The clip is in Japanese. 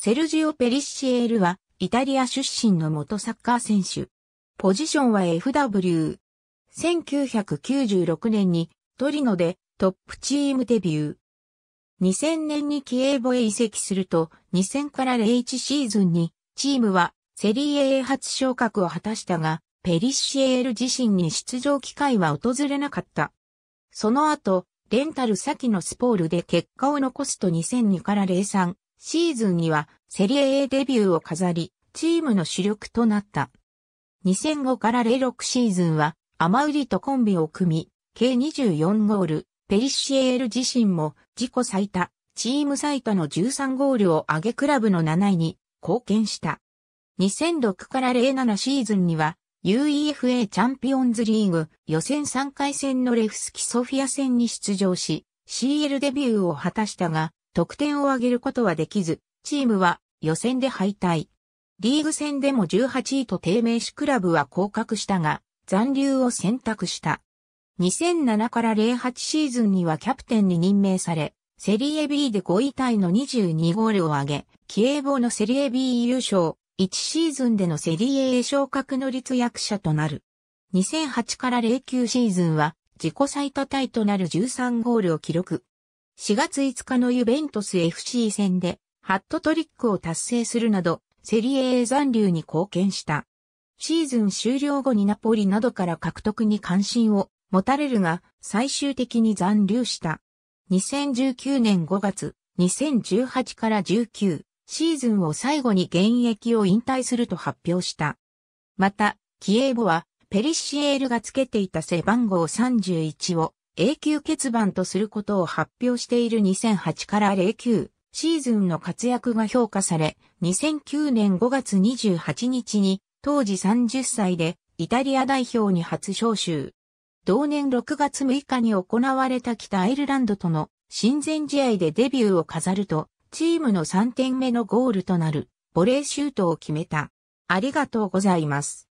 セルジオ・ペリッシエールは、イタリア出身の元サッカー選手。ポジションは FW。1996年にトリノでトップチームデビュー。2000年にキエーボへ移籍すると、2000から01シーズンに、チームはセリエ A 初昇格を果たしたが、ペリッシエール自身に出場機会は訪れなかった。その後、レンタル先のスポールで結果を残すと2002から03、シーズンにはセリエ A デビューを飾り、チームの主力となった。2005から06シーズンは、アマウリとコンビを組み、計24ゴール、ペリッシエール自身も自己最多、チーム最多の13ゴールを挙げクラブの7位に貢献した。2006から07シーズンには UEFA チャンピオンズリーグ予選3回戦のレフスキソフィア戦に出場し、CL デビューを果たしたが、得点を挙げることはできず、チームは予選で敗退。リーグ戦でも18位と低迷しクラブは降格したが、残留を選択した。2007から08シーズンにはキャプテンに任命され、セリエ B で5位タイの22ゴールを挙げ、キエボのセリエ B 優勝、1シーズンでのセリエ A 昇格の立役者となる。2008から09シーズンは自己最多タイとなる13ゴールを記録。4月5日のユベントス FC 戦で、ハットトリックを達成するなど、セリエ A 残留に貢献した。シーズン終了後にナポリなどから獲得に関心を持たれるが、最終的に残留した。2019年5月、2018から19シーズンを最後に現役を引退すると発表した。また、キエーボはペリシエールがつけていた背番号31を永久欠番とすることを発表している2008から09シーズンの活躍が評価され、2009年5月28日に当時30歳でイタリア代表に初招集。同年6月6日に行われた北アイルランドとの親善試合でデビューを飾ると、チームの3点目のゴールとなるボレーシュートを決めた。ありがとうございます。